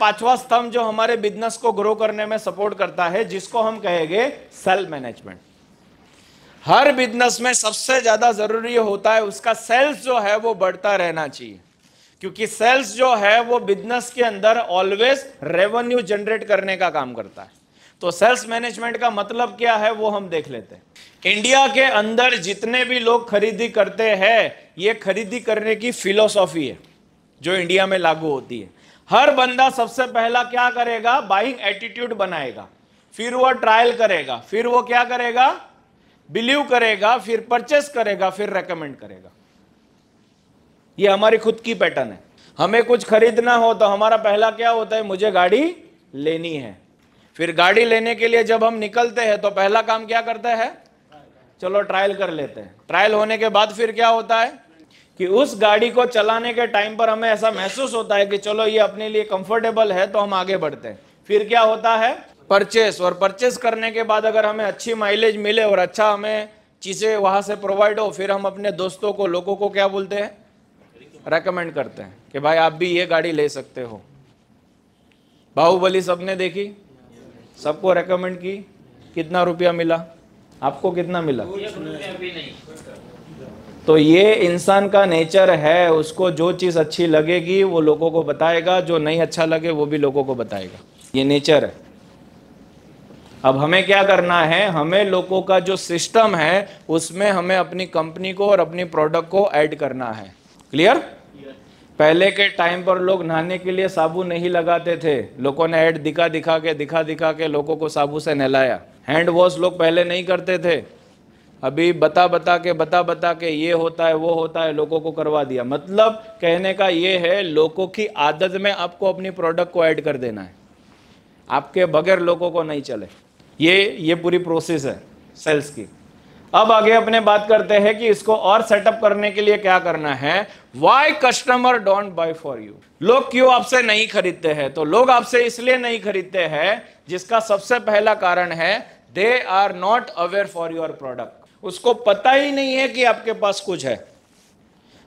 पांचवा स्तंभ जो हमारे बिजनेस को ग्रो करने में सपोर्ट करता है जिसको हम कहेंगे सेल मैनेजमेंट हर बिजनेस में सबसे ज्यादा जरूरी होता है उसका सेल्स जो है वो बढ़ता रहना चाहिए क्योंकि सेल्स जो है वो बिजनेस के अंदर ऑलवेज रेवेन्यू जनरेट करने का काम करता है तो सेल्स मैनेजमेंट का मतलब क्या है वो हम देख लेते हैं इंडिया के अंदर जितने भी लोग खरीदी करते हैं ये खरीदी करने की फिलोसॉफी है जो इंडिया में लागू होती है हर बंदा सबसे पहला क्या करेगा बाइंग एटीट्यूड बनाएगा फिर वो ट्रायल करेगा फिर वो क्या करेगा बिलीव करेगा फिर परचेस करेगा फिर रेकमेंड करेगा ये हमारी खुद की पैटर्न है हमें कुछ खरीदना हो तो हमारा पहला क्या होता है मुझे गाड़ी लेनी है फिर गाड़ी लेने के लिए जब हम निकलते हैं तो पहला काम क्या करते हैं चलो ट्रायल कर लेते हैं ट्रायल होने के बाद फिर क्या होता है कि उस गाड़ी को चलाने के टाइम पर हमें ऐसा महसूस होता है कि चलो ये अपने लिए कंफर्टेबल है तो हम आगे बढ़ते हैं फिर क्या होता है परचेस और परचेस करने के बाद अगर हमें अच्छी माइलेज मिले और अच्छा हमें चीज़ें वहाँ से प्रोवाइड हो फिर हम अपने दोस्तों को लोगों को क्या बोलते हैं रेकमेंड करते हैं कि भाई आप भी ये गाड़ी ले सकते हो बाहुबली सबने देखी सबको रेकमेंड की कितना रुपया मिला आपको कितना मिला तो ये इंसान का नेचर है उसको जो चीज़ अच्छी लगेगी वो लोगों को बताएगा जो नहीं अच्छा लगे वो भी लोगों को बताएगा ये नेचर है अब हमें क्या करना है हमें लोगों का जो सिस्टम है उसमें हमें अपनी कंपनी को और अपनी प्रोडक्ट को ऐड करना है क्लियर पहले के टाइम पर लोग नहाने के लिए साबुन नहीं लगाते थे लोगों ने ऐड दिखा दिखा के दिखा दिखा के लोगों को साबुन से नहलाया हैंड वॉश लोग पहले नहीं करते थे अभी बता बता के बता बता के ये होता है वो होता है लोगों को करवा दिया मतलब कहने का ये है लोगों की आदत में आपको अपनी प्रोडक्ट को ऐड कर देना है आपके बगैर लोगों को नहीं चले ये ये पूरी प्रोसेस है सेल्स की अब आगे अपने बात करते हैं कि इसको और सेटअप करने के लिए क्या करना है why customer don't buy for you लोग क्यों आपसे नहीं खरीदते हैं तो लोग आपसे इसलिए नहीं खरीदते हैं जिसका सबसे पहला कारण है they are not aware for your product उसको पता ही नहीं है कि आपके पास कुछ है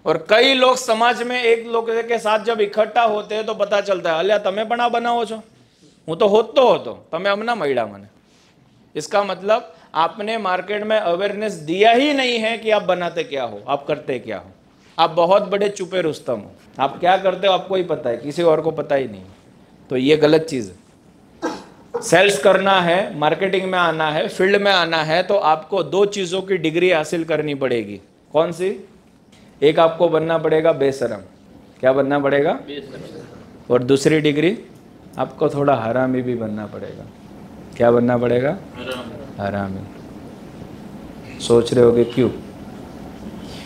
और कई लोग समाज में एक लोग के साथ जब इकट्ठा होते हैं तो पता चलता है अल्या बना પણ આ બનાવો तो હું हो तो હતો તમે ना महिला મને इसका मतलब आपने मार्केट में अवेयरनेस दिया ही नहीं है कि आप बनाते क्या हो आप करते क्या हो आप बहुत बड़े चुपे रुस्तम हो आप क्या करते हो आपको ही पता है किसी और को पता ही नहीं तो ये गलत चीज़ है सेल्स करना है मार्केटिंग में आना है फील्ड में आना है तो आपको दो चीज़ों की डिग्री हासिल करनी पड़ेगी कौन सी एक आपको बनना पड़ेगा बेशरम क्या बनना पड़ेगा और दूसरी डिग्री आपको थोड़ा हरामी भी बनना पड़ेगा क्या बनना पड़ेगा हरामी सोच रहे होगे क्यों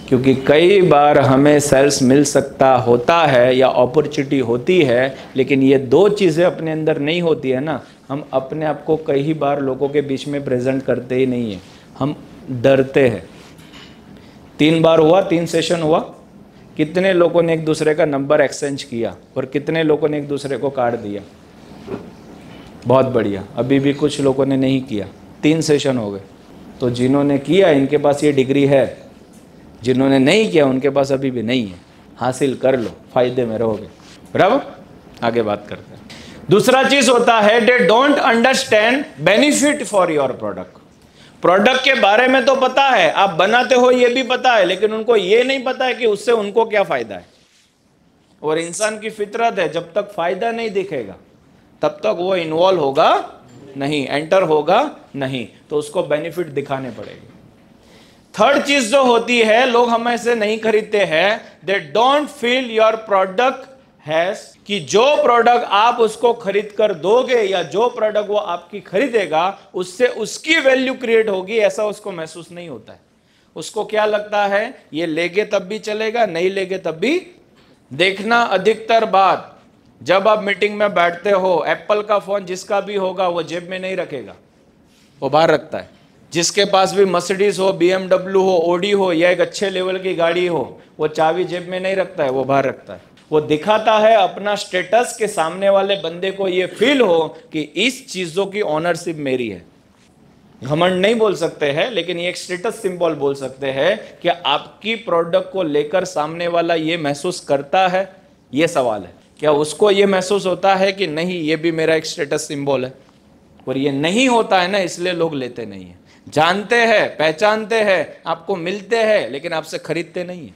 क्योंकि कई बार हमें सेल्स मिल सकता होता है या अपॉर्चुनिटी होती है लेकिन ये दो चीज़ें अपने अंदर नहीं होती है ना हम अपने आप को कई बार लोगों के बीच में प्रेजेंट करते ही नहीं है हम डरते हैं तीन बार हुआ तीन सेशन हुआ कितने लोगों ने एक दूसरे का नंबर एक्सचेंज किया और कितने लोगों ने एक दूसरे को कार्ड दिया बहुत बढ़िया अभी भी कुछ लोगों ने नहीं किया तीन सेशन हो गए तो जिन्होंने किया इनके पास ये डिग्री है जिन्होंने नहीं किया उनके पास अभी भी नहीं है हासिल कर लो फायदे में रहोगे बराबर आगे बात करते हैं दूसरा चीज होता है they don't understand benefit for your product product के बारे में तो पता है आप बनाते हो ये भी पता है लेकिन उनको ये नहीं पता है कि उससे उनको क्या फायदा है और इंसान की फितरत है जब तक फायदा नहीं दिखेगा तब तक वो इन्वॉल्व होगा नहीं एंटर होगा नहीं तो उसको बेनिफिट दिखाने पड़ेगा थर्ड चीज जो होती है लोग हमें से नहीं खरीदते हैं they don't feel your product has कि जो प्रोडक्ट आप उसको खरीद कर दोगे या जो प्रोडक्ट वो आपकी खरीदेगा उससे उसकी वैल्यू क्रिएट होगी ऐसा उसको महसूस नहीं होता है उसको क्या लगता है ये लेगे तब भी चलेगा नहीं लेगे तब भी देखना अधिकतर बात जब आप मीटिंग में बैठते हो एप्पल का फ़ोन जिसका भी होगा वो जेब में नहीं रखेगा वो बाहर रखता है जिसके पास भी मर्सिडीज़ हो बी हो ओडी हो या एक अच्छे लेवल की गाड़ी हो वो चाबी जेब में नहीं रखता है वो बाहर रखता है वो दिखाता है अपना स्टेटस के सामने वाले बंदे को ये फील हो कि इस चीज़ों की ऑनरशिप मेरी है घमंड नहीं बोल सकते हैं लेकिन ये एक स्टेटस सिंबल बोल सकते हैं कि आपकी प्रोडक्ट को लेकर सामने वाला ये महसूस करता है ये सवाल है क्या उसको ये महसूस होता है कि नहीं ये भी मेरा एक स्टेटस सिंबल है और ये नहीं होता है ना इसलिए लोग लेते नहीं है जानते हैं पहचानते हैं आपको मिलते हैं लेकिन आपसे खरीदते नहीं है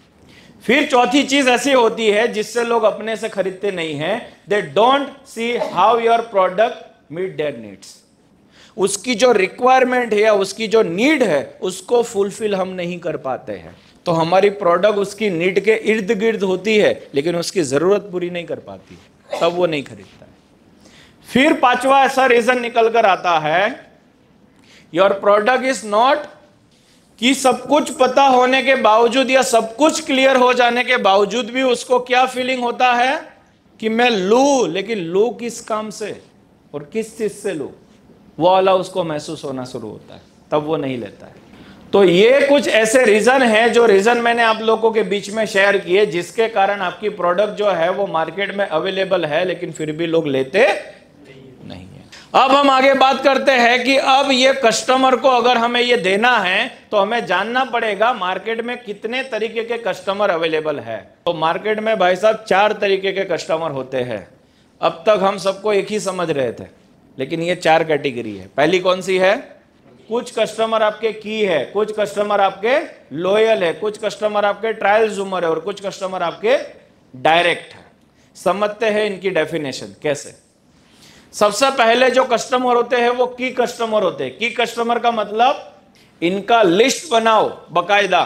फिर चौथी चीज ऐसी होती है जिससे लोग अपने से खरीदते नहीं हैं they don't see how your product meet their needs उसकी जो रिक्वायरमेंट है या उसकी जो नीड है उसको फुलफिल हम नहीं कर पाते हैं तो हमारी प्रोडक्ट उसकी नीड के इर्द गिर्द होती है लेकिन उसकी ज़रूरत पूरी नहीं कर पाती तब वो नहीं खरीदता है फिर पांचवा ऐसा रीज़न निकल कर आता है योर प्रोडक्ट इज नॉट कि सब कुछ पता होने के बावजूद या सब कुछ क्लियर हो जाने के बावजूद भी उसको क्या फीलिंग होता है कि मैं लू लेकिन लू किस काम से और किस चीज़ से लू वो वाला उसको महसूस होना शुरू होता है तब वो नहीं लेता है तो ये कुछ ऐसे रीज़न है जो रीज़न मैंने आप लोगों के बीच में शेयर किए जिसके कारण आपकी प्रोडक्ट जो है वो मार्केट में अवेलेबल है लेकिन फिर भी लोग लेते अब हम आगे बात करते हैं कि अब ये कस्टमर को अगर हमें ये देना है तो हमें जानना पड़ेगा मार्केट में कितने तरीके के कस्टमर अवेलेबल है तो मार्केट में भाई साहब चार तरीके के कस्टमर होते हैं अब तक हम सबको एक ही समझ रहे थे लेकिन ये चार कैटेगरी है पहली कौन सी है कुछ कस्टमर आपके की है कुछ कस्टमर आपके लॉयल है कुछ कस्टमर आपके ट्रायल जूमर है और कुछ कस्टमर आपके डायरेक्ट है समझते हैं इनकी डेफिनेशन कैसे सबसे पहले जो कस्टमर होते हैं वो की कस्टमर होते हैं की कस्टमर का मतलब इनका लिस्ट बनाओ बकायदा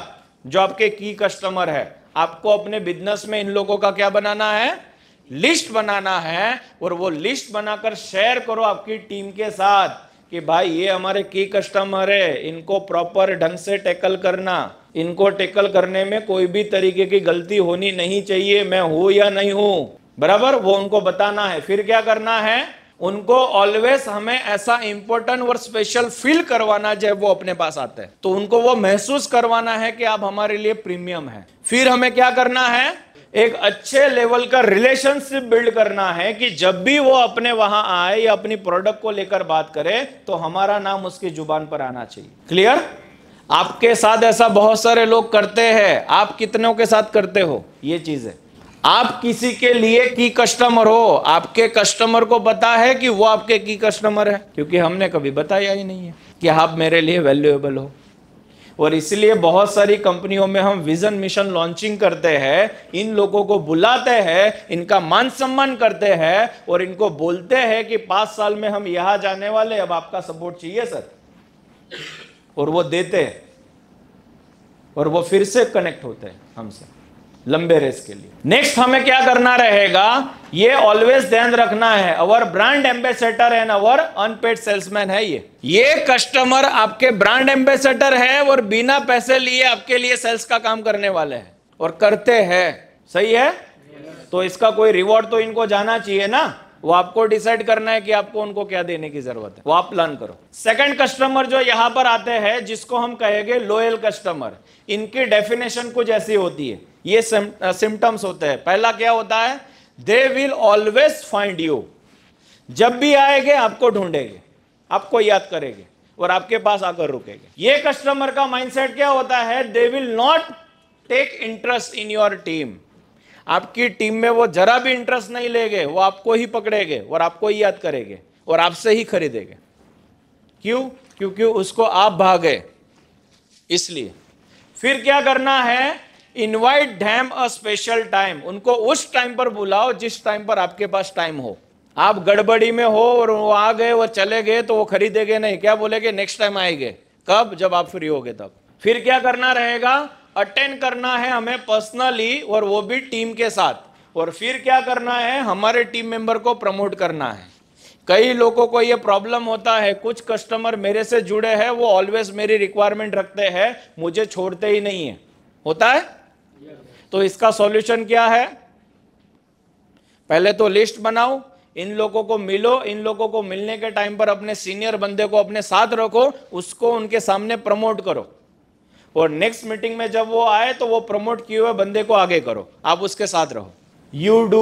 जो आपके की कस्टमर है आपको अपने बिजनेस में इन लोगों का क्या बनाना है लिस्ट बनाना है और वो लिस्ट बनाकर शेयर करो आपकी टीम के साथ कि भाई ये हमारे की कस्टमर है इनको प्रॉपर ढंग से टैकल करना इनको टैकल करने में कोई भी तरीके की गलती होनी नहीं चाहिए मैं हूं या नहीं हूं बराबर वो उनको बताना है फिर क्या करना है उनको ऑलवेज हमें ऐसा इंपॉर्टेंट और स्पेशल फील करवाना जब वो अपने पास आते हैं तो उनको वो महसूस करवाना है कि आप हमारे लिए प्रीमियम है फिर हमें क्या करना है एक अच्छे लेवल का रिलेशनशिप बिल्ड करना है कि जब भी वो अपने वहां आए या अपनी प्रोडक्ट को लेकर बात करे तो हमारा नाम उसकी जुबान पर आना चाहिए क्लियर आपके साथ ऐसा बहुत सारे लोग करते हैं आप कितनों के साथ करते हो ये चीज है आप किसी के लिए की कस्टमर हो आपके कस्टमर को पता है कि वो आपके की कस्टमर है क्योंकि हमने कभी बताया ही नहीं है कि आप मेरे लिए वैल्यूएबल हो और इसलिए बहुत सारी कंपनियों में हम विजन मिशन लॉन्चिंग करते हैं इन लोगों को बुलाते हैं इनका मान सम्मान करते हैं और इनको बोलते हैं कि पांच साल में हम यहाँ जाने वाले अब आपका सपोर्ट चाहिए सर और वो देते हैं और वो फिर से कनेक्ट होते हैं हमसे लंबे रेस के लिए नेक्स्ट हमें क्या करना रहेगा ये ऑलवेज ध्यान रखना है our brand ambassador and our unpaid salesman है ये ये कस्टमर आपके ब्रांड एम्बेसडर है और बिना पैसे लिए आपके लिए सेल्स का काम करने वाले हैं और करते हैं सही है yes. तो इसका कोई रिवॉर्ड तो इनको जाना चाहिए ना वो आपको डिसाइड करना है कि आपको उनको क्या देने की जरूरत है वो आप प्लान करो सेकंड कस्टमर जो यहां पर आते हैं जिसको हम कहेंगे लोयल कस्टमर इनकी डेफिनेशन कुछ ऐसी होती है ये सिम्टम्स होते हैं पहला क्या होता है they will always find you जब भी आएंगे आपको ढूंढेंगे आपको याद करेंगे और आपके पास आकर रुकेंगे ये कस्टमर का माइंडसेट क्या होता है they will not take interest in your team आपकी टीम में वो जरा भी इंटरेस्ट नहीं लेंगे वो आपको ही पकड़ेंगे और आपको ही याद करेंगे और आपसे ही खरीदेंगे क्यों क्योंकि उसको आप भागे इसलिए फिर क्या करना है invite them a special time उनको उस टाइम पर बुलाओ जिस टाइम पर आपके पास टाइम हो आप गड़बड़ी में हो और वो आ गए वो चले गए तो वो खरीदेंगे नहीं क्या बोलेगे नेक्स्ट टाइम आएंगे कब जब आप फ्री होगे तब फिर क्या करना रहेगा अटेंड करना है हमें पर्सनली और वो भी टीम के साथ और फिर क्या करना है हमारे टीम मेंबर को प्रमोट करना है कई लोगों को ये प्रॉब्लम होता है कुछ कस्टमर मेरे से जुड़े हैं वो ऑलवेज मेरी रिक्वायरमेंट रखते हैं मुझे छोड़ते ही नहीं है होता है तो इसका सॉल्यूशन क्या है पहले तो लिस्ट बनाओ इन लोगों को मिलो इन लोगों को मिलने के टाइम पर अपने सीनियर बंदे को अपने साथ रखो उसको उनके सामने प्रमोट करो और नेक्स्ट मीटिंग में जब वो आए तो वो प्रमोट किए हुए बंदे को आगे करो आप उसके साथ रहो you do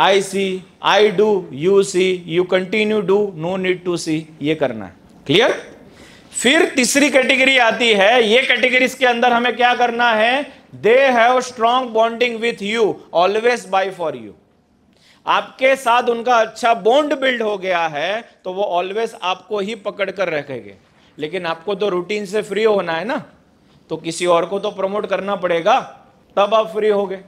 I see I do you see you continue do no need to see ये करना है क्लियर फिर तीसरी कैटेगरी आती है ये कैटेगरीज के अंदर हमें क्या करना है they have strong bonding with you always buy for you आपके साथ उनका अच्छा बॉन्ड बिल्ड हो गया है तो वो ऑलवेज आपको ही पकड़ कर रखेंगे लेकिन आपको तो रूटीन से फ्री होना है ना तो किसी और को तो प्रमोट करना पड़ेगा तब आप फ्री हो गए